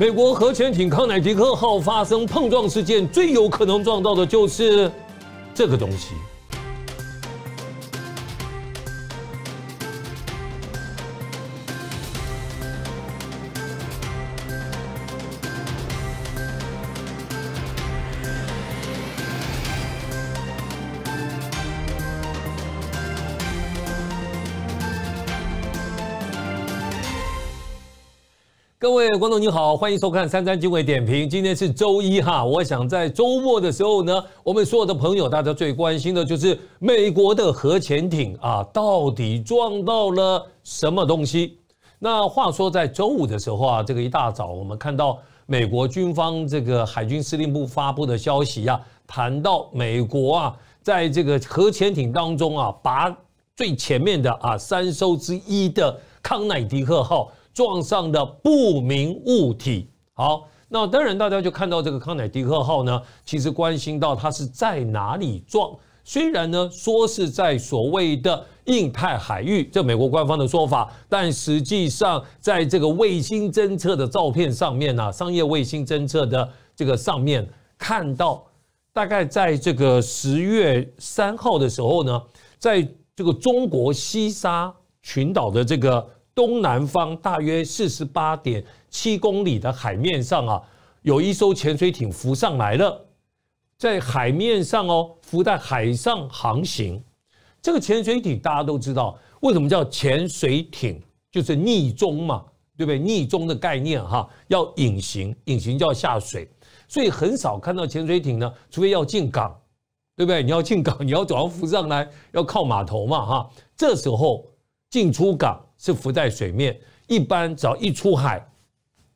美国核潜艇“康乃狄克号”发生碰撞事件，最有可能撞到的就是这个东西。观众你好，欢迎收看《三三精卫点评》。今天是周一哈，我想在周末的时候呢，我们所有的朋友，大家最关心的就是美国的核潜艇啊，到底撞到了什么东西？那话说，在周五的时候啊，这个一大早，我们看到美国军方这个海军司令部发布的消息啊，谈到美国啊，在这个核潜艇当中啊，把最前面的啊三艘之一的康乃狄克号。撞上的不明物体。好，那当然，大家就看到这个康乃狄克号呢，其实关心到它是在哪里撞。虽然呢说是在所谓的印太海域，这美国官方的说法，但实际上在这个卫星侦测的照片上面呢，商业卫星侦测的这个上面看到，大概在这个十月三号的时候呢，在这个中国西沙群岛的这个。东南方大约四十八点七公里的海面上啊，有一艘潜水艇浮上来了，在海面上哦，浮在海上航行。这个潜水艇大家都知道，为什么叫潜水艇？就是逆中嘛，对不对？逆中的概念哈，要隐形，隐形就要下水，所以很少看到潜水艇呢。除非要进港，对不对？你要进港，你要总要浮上来，要靠码头嘛，哈。这时候。进出港是浮在水面，一般只要一出海，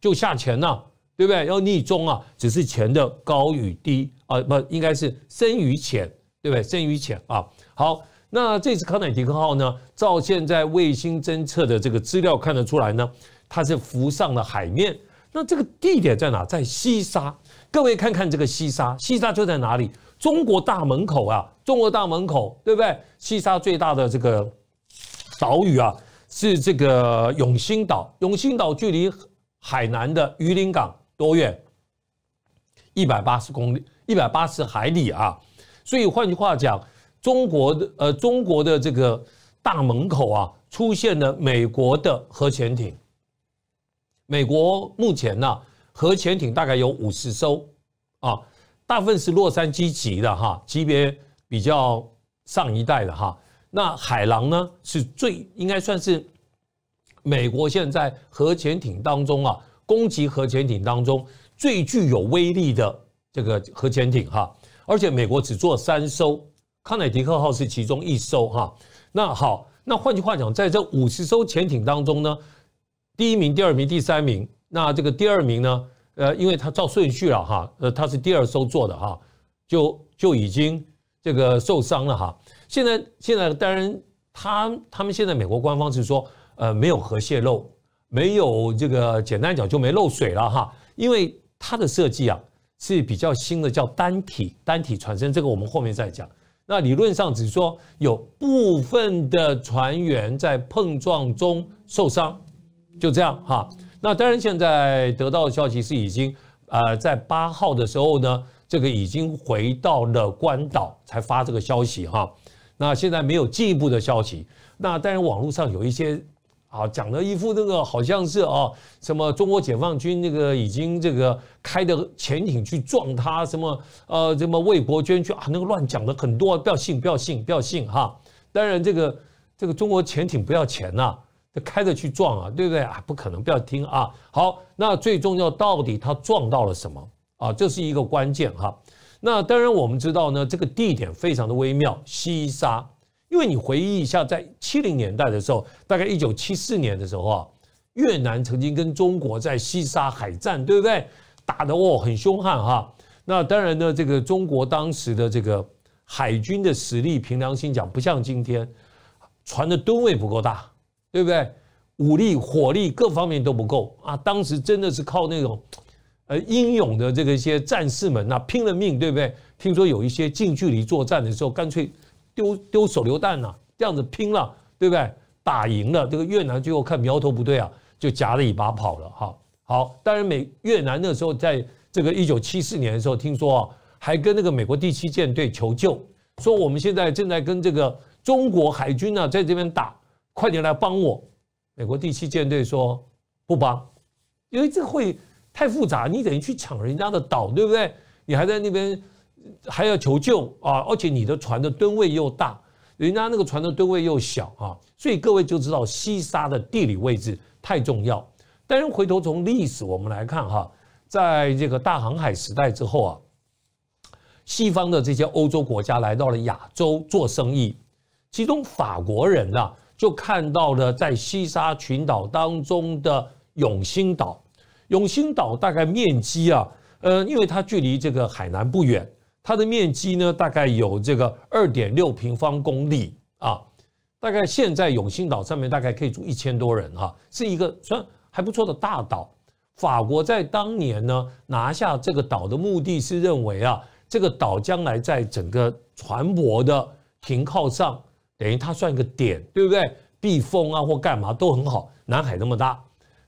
就下潜了，对不对？要逆中啊，只是潜的高与低啊，不应该是深与浅，对不对？深与浅啊。好，那这次康乃狄克号呢，照现在卫星侦测的这个资料看得出来呢，它是浮上了海面。那这个地点在哪？在西沙。各位看看这个西沙，西沙就在哪里？中国大门口啊，中国大门口，对不对？西沙最大的这个。岛屿啊，是这个永兴岛。永兴岛距离海南的榆林港多远？一百八十公里，一百八十海里啊。所以换句话讲，中国的呃，中国的这个大门口啊，出现了美国的核潜艇。美国目前呢，核潜艇大概有五十艘啊，大部分是洛杉矶级的哈，级别比较上一代的哈。那海狼呢，是最应该算是美国现在核潜艇当中啊，攻击核潜艇当中最具有威力的这个核潜艇哈。而且美国只做三艘，康乃狄克号是其中一艘哈。那好，那换句话讲，在这五十艘潜艇当中呢，第一名、第二名、第三名，那这个第二名呢，呃，因为它照顺序了哈，呃，它是第二艘做的哈，就就已经这个受伤了哈。现在，现在当然，他他们现在美国官方是说，呃，没有核泄漏，没有这个简单讲就没漏水了哈，因为它的设计啊是比较新的，叫单体单体船身，这个我们后面再讲。那理论上只是说有部分的船员在碰撞中受伤，就这样哈。那当然现在得到的消息是已经，呃，在八号的时候呢，这个已经回到了关岛才发这个消息哈。那现在没有进一步的消息。那当然，网络上有一些啊，讲的一副那个好像是啊，什么中国解放军那个已经这个开的潜艇去撞他，什么呃，什么为国捐躯啊，那个乱讲的很多，不要信，不要信，不要信哈。当然，这个这个中国潜艇不要钱呐，这开着去撞啊，对不对啊？不可能，不要听啊。好，那最重要，到底他撞到了什么啊？这是一个关键哈。那当然，我们知道呢，这个地点非常的微妙，西沙，因为你回忆一下，在七零年代的时候，大概一九七四年的时候啊，越南曾经跟中国在西沙海战，对不对？打得哦很凶悍哈。那当然呢，这个中国当时的这个海军的实力，凭良心讲，不像今天，船的吨位不够大，对不对？武力、火力各方面都不够啊。当时真的是靠那种。呃，英勇的这个一些战士们呐，拼了命，对不对？听说有一些近距离作战的时候，干脆丢丢手榴弹呐，这样子拼了，对不对？打赢了，这个越南最后看苗头不对啊，就夹着尾巴跑了哈。好，当然美越南那时候在这个一九七四年的时候，听说啊，还跟那个美国第七舰队求救，说我们现在正在跟这个中国海军呢在这边打，快点来帮我。美国第七舰队说不帮，因为这会。太复杂，你等于去抢人家的岛，对不对？你还在那边还要求救啊！而且你的船的吨位又大，人家那个船的吨位又小啊，所以各位就知道西沙的地理位置太重要。但是回头从历史我们来看哈，在这个大航海时代之后啊，西方的这些欧洲国家来到了亚洲做生意，其中法国人啊就看到了在西沙群岛当中的永兴岛。永兴岛大概面积啊，呃，因为它距离这个海南不远，它的面积呢大概有这个二点六平方公里啊。大概现在永兴岛上面大概可以住一千多人哈，是一个算还不错的大岛。法国在当年呢拿下这个岛的目的是认为啊，这个岛将来在整个船舶的停靠上，等于它算一个点，对不对？避风啊或干嘛都很好。南海那么大。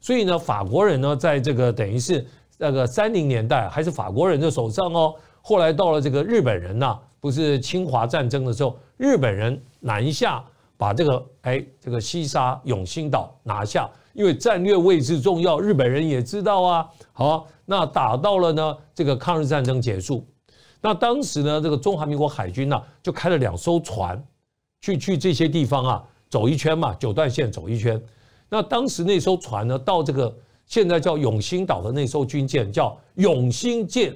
所以呢，法国人呢，在这个等于是那个三零年代还是法国人的手上哦。后来到了这个日本人呐，不是侵华战争的时候，日本人南下把这个哎这个西沙、永兴岛拿下，因为战略位置重要，日本人也知道啊。好，那打到了呢，这个抗日战争结束，那当时呢，这个中华民国海军呢就开了两艘船，去去这些地方啊走一圈嘛，九段线走一圈。那当时那艘船呢，到这个现在叫永兴岛的那艘军舰叫永兴舰，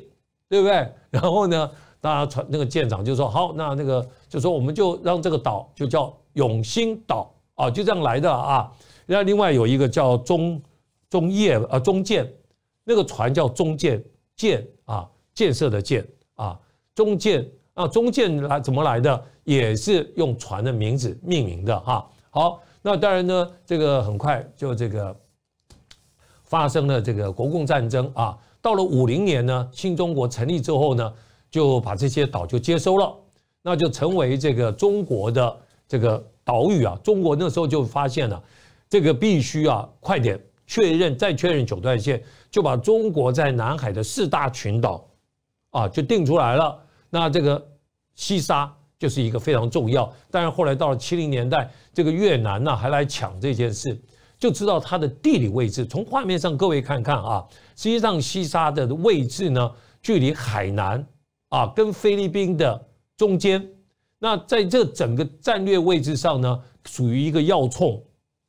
对不对？然后呢，那船那个舰长就说：“好，那那个就说我们就让这个岛就叫永兴岛啊，就这样来的啊。”那另外有一个叫中中业啊中建，那个船叫中建舰啊建设的建啊中建啊中建来怎么来的？也是用船的名字命名的哈。好。那当然呢，这个很快就这个发生了这个国共战争啊。到了五零年呢，新中国成立之后呢，就把这些岛就接收了，那就成为这个中国的这个岛屿啊。中国那时候就发现了这个必须啊，快点确认再确认九段线，就把中国在南海的四大群岛啊就定出来了。那这个西沙。就是一个非常重要，但是后来到了七零年代，这个越南呢还来抢这件事，就知道它的地理位置。从画面上各位看看啊，实际上西沙的位置呢，距离海南啊，跟菲律宾的中间，那在这整个战略位置上呢，属于一个要冲，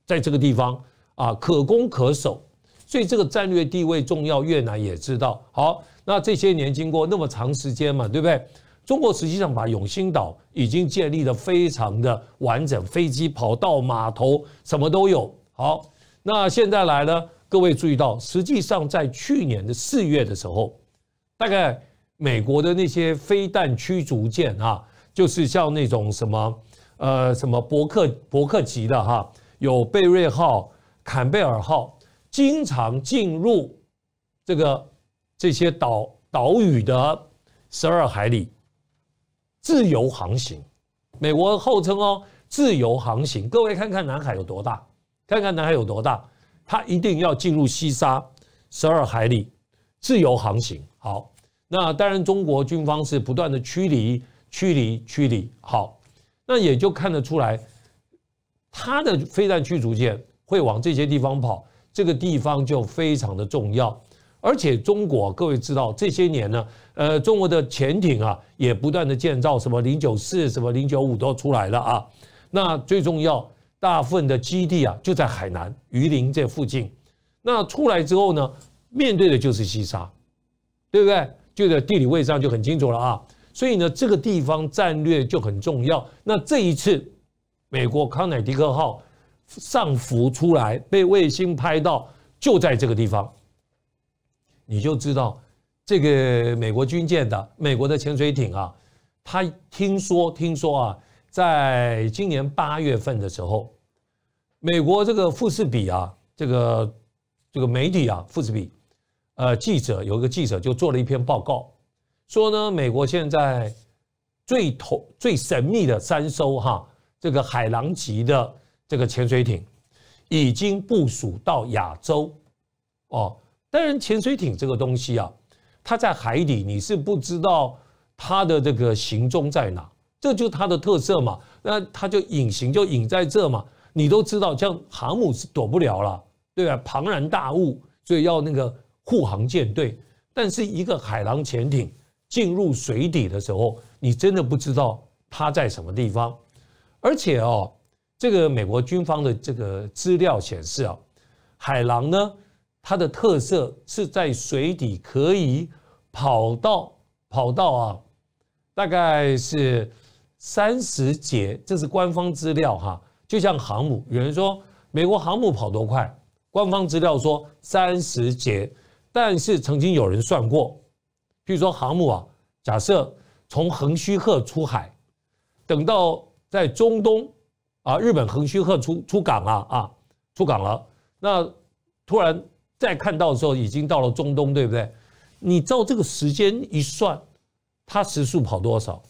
在这个地方啊，可攻可守，所以这个战略地位重要，越南也知道。好，那这些年经过那么长时间嘛，对不对？中国实际上把永兴岛已经建立的非常的完整，飞机跑道、码头什么都有。好，那现在来呢？各位注意到，实际上在去年的四月的时候，大概美国的那些飞弹驱逐舰啊，就是像那种什么，呃，什么伯克伯克级的哈，有贝瑞号、坎贝尔号，经常进入这个这些岛岛屿的十二海里。自由航行，美国号称哦自由航行，各位看看南海有多大，看看南海有多大，它一定要进入西沙十二海里自由航行。好，那当然中国军方是不断的驱离、驱离、驱离。好，那也就看得出来，它的飞弹驱逐舰会往这些地方跑，这个地方就非常的重要。而且中国各位知道这些年呢，呃，中国的潜艇啊也不断的建造，什么零九四、什么零九五都出来了啊。那最重要，大部分的基地啊就在海南榆林这附近。那出来之后呢，面对的就是西沙，对不对？就在地理位置上就很清楚了啊。所以呢，这个地方战略就很重要。那这一次，美国康乃狄克号上浮出来，被卫星拍到，就在这个地方。你就知道，这个美国军舰的美国的潜水艇啊，他听说听说啊，在今年八月份的时候，美国这个富士比啊，这个这个媒体啊，富士比，呃，记者有一个记者就做了一篇报告，说呢，美国现在最头最神秘的三艘哈，这个海狼级的这个潜水艇已经部署到亚洲，哦。当然，潜水艇这个东西啊，它在海底你是不知道它的这个行踪在哪，这就是它的特色嘛。那它就隐形，就隐在这嘛。你都知道，像航母是躲不了了，对吧？庞然大物，所以要那个护航舰队。但是一个海狼潜艇进入水底的时候，你真的不知道它在什么地方。而且哦，这个美国军方的这个资料显示啊，海狼呢。它的特色是在水底可以跑到跑到啊，大概是三十节，这是官方资料哈。就像航母，有人说美国航母跑多快？官方资料说三十节，但是曾经有人算过，比如说航母啊，假设从横须贺出海，等到在中东啊，日本横须贺出出港了啊，出港了，那突然。再看到的时候，已经到了中东，对不对？你照这个时间一算，它时速跑多少？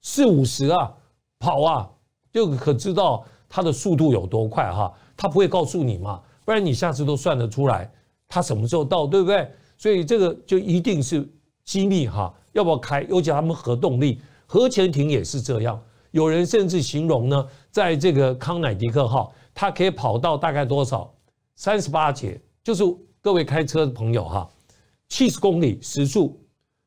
四五十啊，跑啊，就可知道它的速度有多快哈。它不会告诉你嘛，不然你下次都算得出来，它什么时候到，对不对？所以这个就一定是机密哈，要不要开？尤其他们核动力核潜艇也是这样，有人甚至形容呢，在这个康乃狄克号，它可以跑到大概多少？三十八节，就是各位开车的朋友哈，七十公里时速，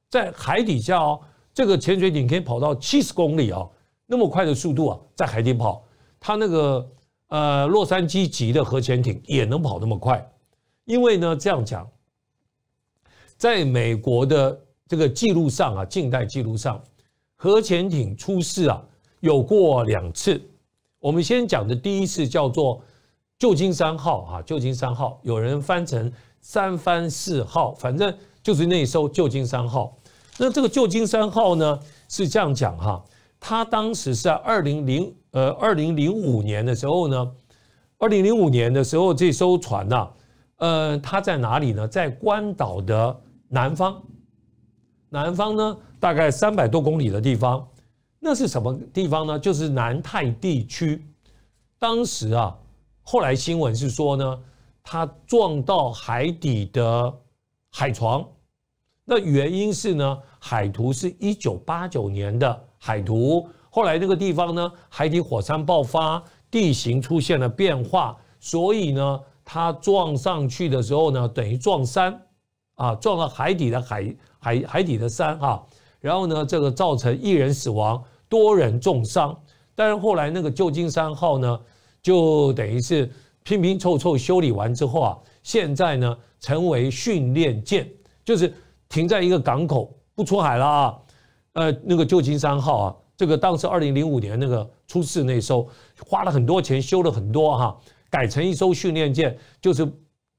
在海底下哦，这个潜水艇可以跑到七十公里哦，那么快的速度啊，在海底跑，它那个呃洛杉矶级的核潜艇也能跑那么快，因为呢这样讲，在美国的这个记录上啊，近代记录上，核潜艇出事啊有过两次，我们先讲的第一次叫做。旧金山号，哈，旧金山号，有人翻成三番四号，反正就是那艘旧金山号。那这个旧金山号呢，是这样讲哈，它当时是在二零零呃二零零五年的时候呢，二零零五年的时候，这艘船呢，呃，它在哪里呢？在关岛的南方，南方呢，大概三百多公里的地方。那是什么地方呢？就是南太地区。当时啊。后来新闻是说呢，他撞到海底的海床，那原因是呢，海图是一九八九年的海图，后来那个地方呢，海底火山爆发，地形出现了变化，所以呢，他撞上去的时候呢，等于撞山啊，撞到海底的海海海底的山啊，然后呢，这个造成一人死亡，多人重伤，但是后来那个旧金山号呢。就等于是拼拼凑凑修理完之后啊，现在呢成为训练舰，就是停在一个港口不出海了啊。呃，那个旧金山号啊，这个当时二零零五年那个出事那艘，花了很多钱修了很多哈，改成一艘训练舰，就是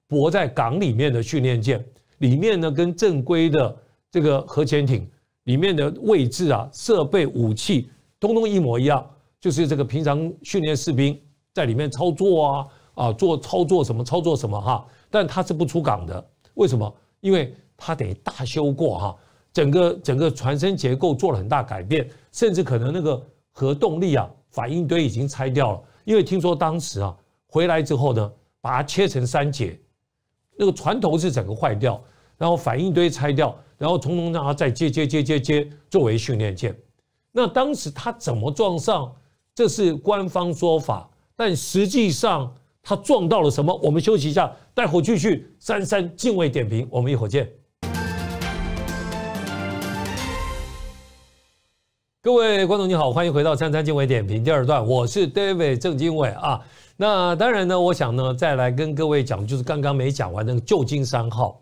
泊在港里面的训练舰，里面呢跟正规的这个核潜艇里面的位置啊、设备、武器，通通一模一样，就是这个平常训练士兵。在里面操作啊啊，做操作什么操作什么哈，但它是不出港的，为什么？因为它得大修过哈，整个整个船身结构做了很大改变，甚至可能那个核动力啊，反应堆已经拆掉了，因为听说当时啊，回来之后呢，把它切成三节，那个船头是整个坏掉，然后反应堆拆掉，然后从中它再接接接接接作为训练舰。那当时它怎么撞上？这是官方说法。但实际上，他撞到了什么？我们休息一下，待会继续《三三敬畏点评》，我们一会儿见。各位观众你好，欢迎回到《三三经纬点评》第二段，我是 David 郑经纬啊。那当然呢，我想呢，再来跟各位讲，就是刚刚没讲完那个旧金山号，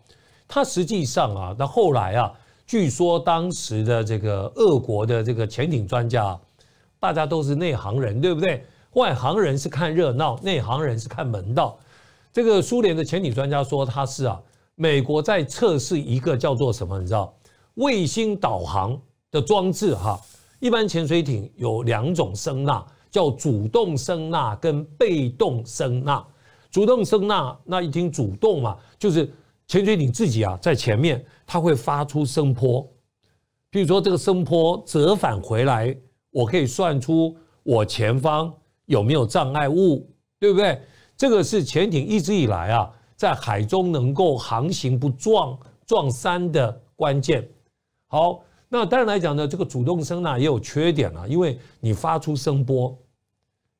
它实际上啊，那后来啊，据说当时的这个俄国的这个潜艇专家，大家都是内行人，对不对？外行人是看热闹，内行人是看门道。这个苏联的潜艇专家说，他是啊，美国在测试一个叫做什么？你知道，卫星导航的装置哈。一般潜水艇有两种声呐，叫主动声呐跟被动声呐。主动声呐，那一听主动嘛，就是潜水艇自己啊在前面，它会发出声波。比如说这个声波折返回来，我可以算出我前方。有没有障碍物，对不对？这个是潜艇一直以来啊，在海中能够航行不撞撞山的关键。好，那当然来讲呢，这个主动声呐也有缺点啊，因为你发出声波，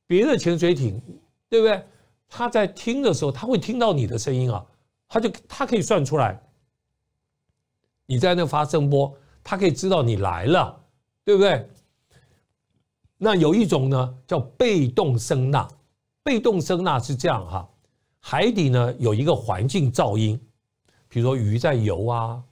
别的潜水艇，对不对？他在听的时候，他会听到你的声音啊，他就他可以算出来你在那发声波，他可以知道你来了，对不对？那有一种呢，叫被动声呐。被动声呐是这样哈，海底呢有一个环境噪音，比如说鱼在游啊，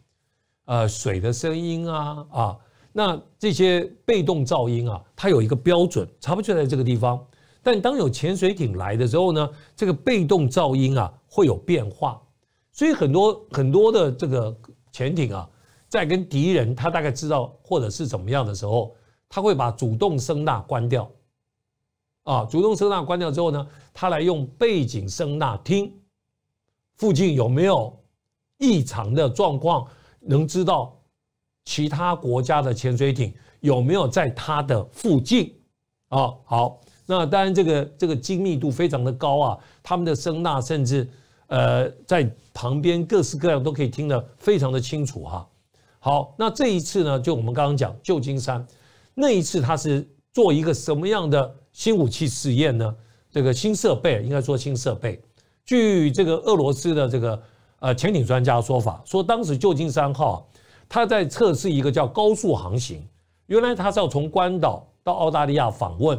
呃，水的声音啊啊，那这些被动噪音啊，它有一个标准，查不出来这个地方。但当有潜水艇来的时候呢，这个被动噪音啊会有变化。所以很多很多的这个潜艇啊，在跟敌人，他大概知道或者是怎么样的时候。他会把主动声纳关掉，啊，主动声纳关掉之后呢，他来用背景声纳听，附近有没有异常的状况，能知道其他国家的潜水艇有没有在它的附近啊？好，那当然这个这个精密度非常的高啊，他们的声纳甚至呃在旁边各式各样都可以听得非常的清楚哈。好，那这一次呢，就我们刚刚讲旧金山。那一次他是做一个什么样的新武器试验呢？这个新设备应该说新设备。据这个俄罗斯的这个呃潜艇专家说法，说当时旧金山号他在测试一个叫高速航行。原来他是要从关岛到澳大利亚访问，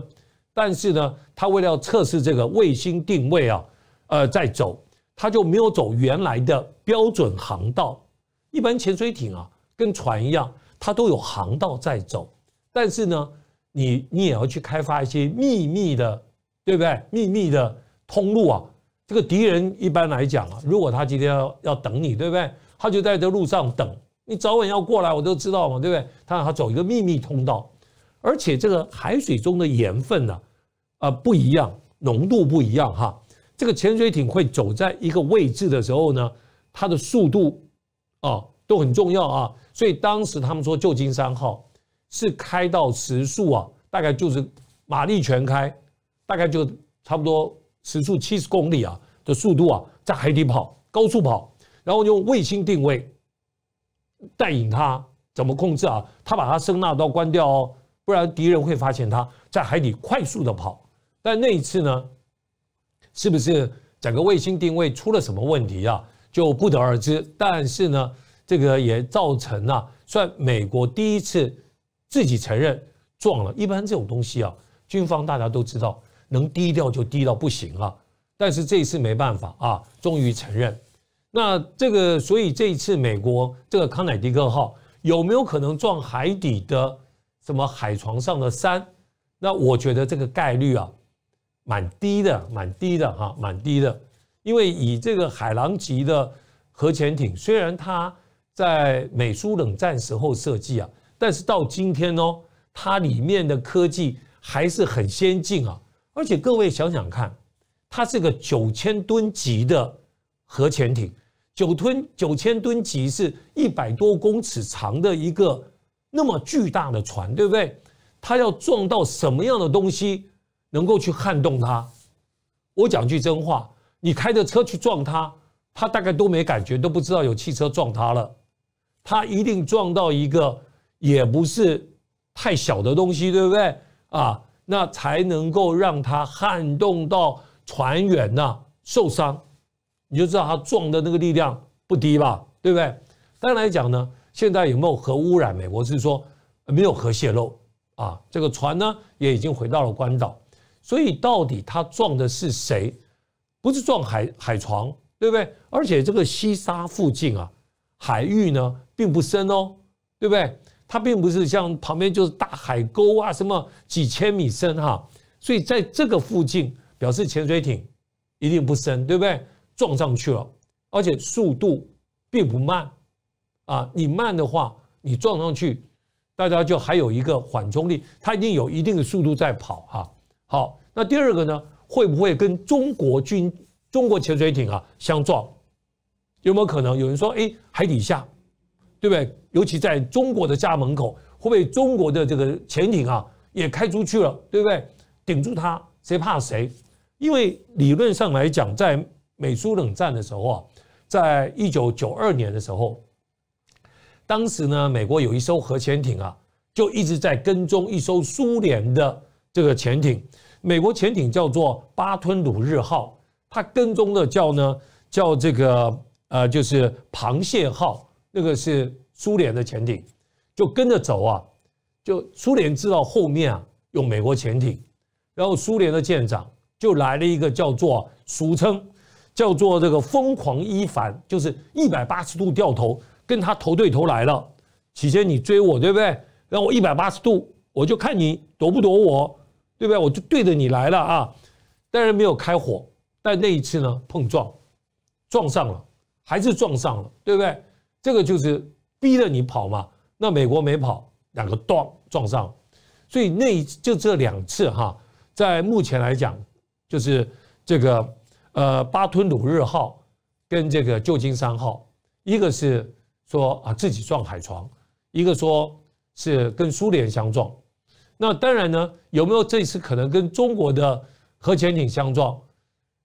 但是呢，他为了要测试这个卫星定位啊，呃，在走，他就没有走原来的标准航道。一般潜水艇啊，跟船一样，它都有航道在走。但是呢，你你也要去开发一些秘密的，对不对？秘密的通路啊。这个敌人一般来讲啊，如果他今天要要等你，对不对？他就在这路上等你，早晚要过来，我都知道嘛，对不对？他让他走一个秘密通道，而且这个海水中的盐分呢，啊不一样，浓度不一样哈。这个潜水艇会走在一个位置的时候呢，它的速度啊都很重要啊。所以当时他们说旧金山号。是开到时速啊，大概就是马力全开，大概就差不多时速七十公里啊的速度啊，在海底跑，高速跑，然后用卫星定位带引它，怎么控制啊？它把它声纳刀关掉哦，不然敌人会发现它在海底快速的跑。但那一次呢，是不是整个卫星定位出了什么问题啊？就不得而知。但是呢，这个也造成了算美国第一次。自己承认撞了，一般这种东西啊，军方大家都知道，能低调就低到不行了。但是这一次没办法啊，终于承认。那这个，所以这一次美国这个康乃狄克号有没有可能撞海底的什么海床上的山？那我觉得这个概率啊，蛮低的，蛮低的，哈，蛮低的。因为以这个海狼级的核潜艇，虽然它在美苏冷战时候设计啊。但是到今天哦，它里面的科技还是很先进啊！而且各位想想看，它是个九千吨级的核潜艇，九吨九千吨级是一百多公尺长的一个那么巨大的船，对不对？它要撞到什么样的东西能够去撼动它？我讲句真话，你开着车去撞它，它大概都没感觉，都不知道有汽车撞它了。它一定撞到一个。也不是太小的东西，对不对啊？那才能够让它撼动到船员呢受伤，你就知道它撞的那个力量不低吧，对不对？当然来讲呢，现在有没有核污染？美国是说没有核泄漏啊。这个船呢也已经回到了关岛，所以到底它撞的是谁？不是撞海海床，对不对？而且这个西沙附近啊海域呢并不深哦，对不对？它并不是像旁边就是大海沟啊，什么几千米深哈，所以在这个附近表示潜水艇一定不深，对不对？撞上去了，而且速度并不慢，啊，你慢的话，你撞上去，大家就还有一个缓冲力，它一定有一定的速度在跑哈。好，那第二个呢，会不会跟中国军中国潜水艇啊相撞？有没有可能？有人说，哎，海底下。对不对？尤其在中国的家门口，会被中国的这个潜艇啊也开出去了，对不对？顶住它，谁怕谁？因为理论上来讲，在美苏冷战的时候啊，在一九九二年的时候，当时呢，美国有一艘核潜艇啊，就一直在跟踪一艘苏联的这个潜艇。美国潜艇叫做巴吞鲁日号，它跟踪的叫呢叫这个呃，就是螃蟹号。那个是苏联的潜艇，就跟着走啊，就苏联知道后面啊有美国潜艇，然后苏联的舰长就来了一个叫做俗称叫做这个疯狂伊凡，就是一百八十度掉头跟他头对头来了。起先你追我，对不对？然后我一百八十度，我就看你躲不躲我，对不对？我就对着你来了啊！当然没有开火，但那一次呢，碰撞撞上了，还是撞上了，对不对？这个就是逼着你跑嘛，那美国没跑，两个撞撞上，所以那就这两次哈，在目前来讲，就是这个呃，巴吞鲁日号跟这个旧金山号，一个是说啊自己撞海床，一个说是跟苏联相撞，那当然呢，有没有这次可能跟中国的核潜艇相撞，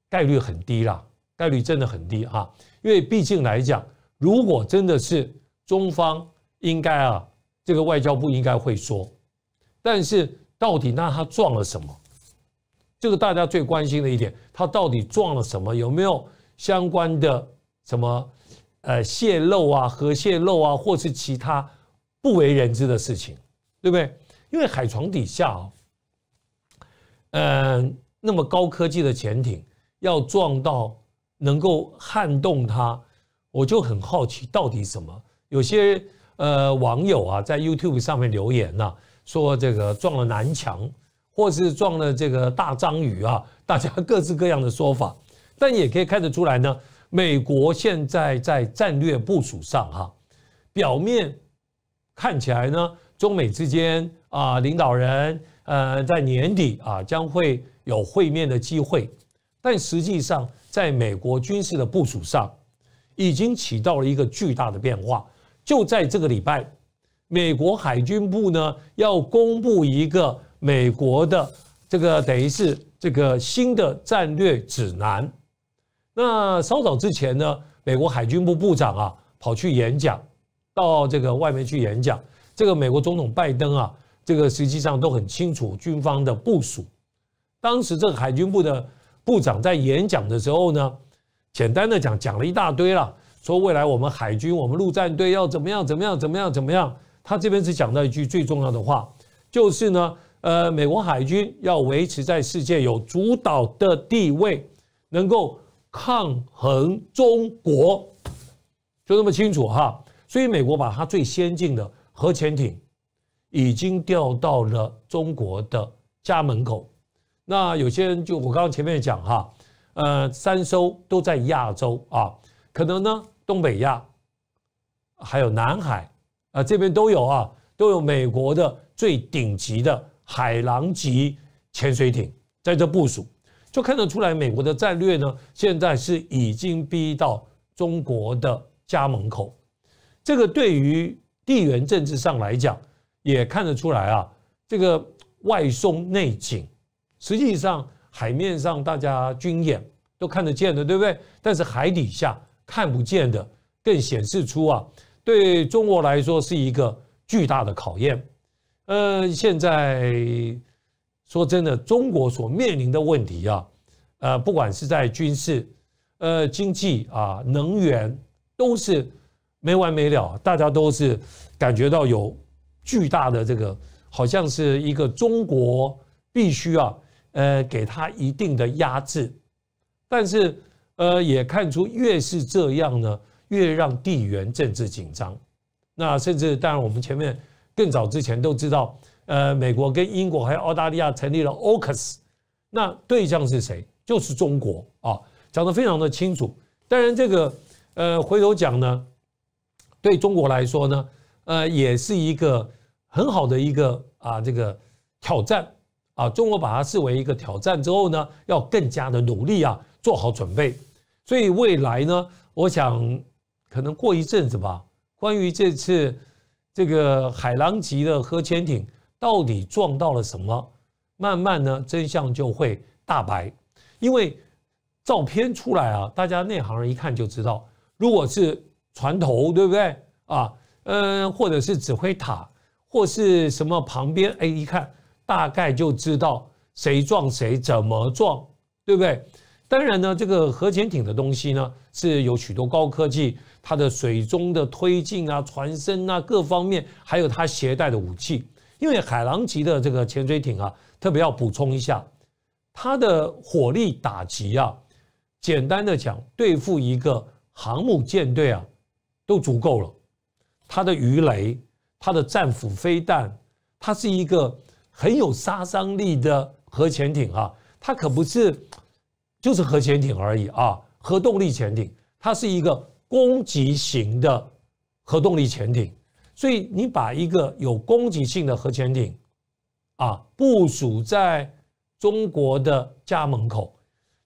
概率很低啦，概率真的很低哈，因为毕竟来讲。如果真的是中方，应该啊，这个外交部应该会说。但是到底那他撞了什么？这个大家最关心的一点，他到底撞了什么？有没有相关的什么呃泄漏啊核泄漏啊，或是其他不为人知的事情，对不对？因为海床底下，嗯，那么高科技的潜艇要撞到能够撼动它。我就很好奇，到底什么有些呃网友啊在 YouTube 上面留言啊，说这个撞了南墙，或是撞了这个大章鱼啊，大家各式各样的说法。但也可以看得出来呢，美国现在在战略部署上哈，表面看起来呢，中美之间啊领导人呃在年底啊将会有会面的机会，但实际上在美国军事的部署上。已经起到了一个巨大的变化。就在这个礼拜，美国海军部呢要公布一个美国的这个等于是这个新的战略指南。那稍早之前呢，美国海军部部长啊跑去演讲，到这个外面去演讲。这个美国总统拜登啊，这个实际上都很清楚军方的部署。当时这个海军部的部长在演讲的时候呢。简单的讲，讲了一大堆了，说未来我们海军、我们陆战队要怎么样、怎么样、怎么样、怎么样。他这边只讲到一句最重要的话，就是呢，呃，美国海军要维持在世界有主导的地位，能够抗衡中国，就这么清楚哈。所以美国把它最先进的核潜艇已经调到了中国的家门口。那有些人就我刚刚前面讲哈。呃，三艘都在亚洲啊，可能呢东北亚，还有南海啊这边都有啊，都有美国的最顶级的海狼级潜水艇在这部署，就看得出来美国的战略呢，现在是已经逼到中国的家门口。这个对于地缘政治上来讲，也看得出来啊，这个外松内紧，实际上。海面上大家军演都看得见的，对不对？但是海底下看不见的，更显示出啊，对中国来说是一个巨大的考验。呃，现在说真的，中国所面临的问题啊，呃，不管是在军事、呃经济啊、能源，都是没完没了。大家都是感觉到有巨大的这个，好像是一个中国必须啊。呃，给他一定的压制，但是，呃，也看出越是这样呢，越让地缘政治紧张。那甚至，当然，我们前面更早之前都知道，呃，美国跟英国还有澳大利亚成立了 OCS，那对象是谁？就是中国啊，讲的非常的清楚。当然，这个呃，回头讲呢，对中国来说呢，呃，也是一个很好的一个啊，这个挑战。啊，中国把它视为一个挑战之后呢，要更加的努力啊，做好准备。所以未来呢，我想可能过一阵子吧，关于这次这个海狼级的核潜艇到底撞到了什么，慢慢呢真相就会大白，因为照片出来啊，大家内行人一看就知道，如果是船头对不对啊？嗯，或者是指挥塔，或是什么旁边，哎，一看。大概就知道谁撞谁，怎么撞，对不对？当然呢，这个核潜艇的东西呢，是有许多高科技，它的水中的推进啊，船身啊，各方面，还有它携带的武器。因为海狼级的这个潜水艇啊，特别要补充一下，它的火力打击啊，简单的讲，对付一个航母舰队啊，都足够了。它的鱼雷，它的战斧飞弹，它是一个。很有杀伤力的核潜艇啊，它可不是就是核潜艇而已啊，核动力潜艇，它是一个攻击型的核动力潜艇。所以你把一个有攻击性的核潜艇啊部署在中国的家门口，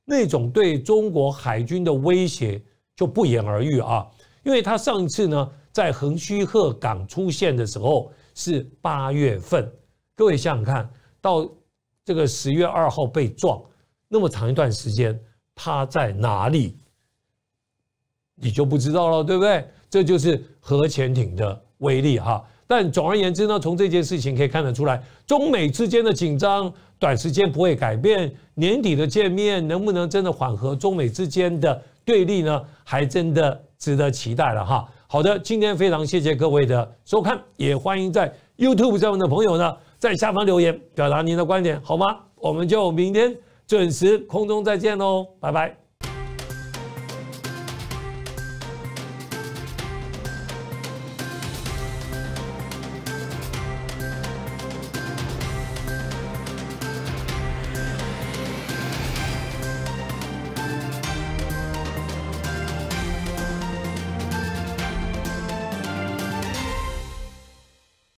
那种对中国海军的威胁就不言而喻啊。因为它上一次呢在横须贺港出现的时候是八月份。各位想想看，到这个十月二号被撞，那么长一段时间，他在哪里，你就不知道了，对不对？这就是核潜艇的威力哈。但总而言之呢，从这件事情可以看得出来，中美之间的紧张短时间不会改变。年底的见面能不能真的缓和中美之间的对立呢？还真的值得期待了哈。好的，今天非常谢谢各位的收看，也欢迎在 YouTube 上面的朋友呢。在下方留言表达您的观点好吗？我们就明天准时空中再见喽，拜拜。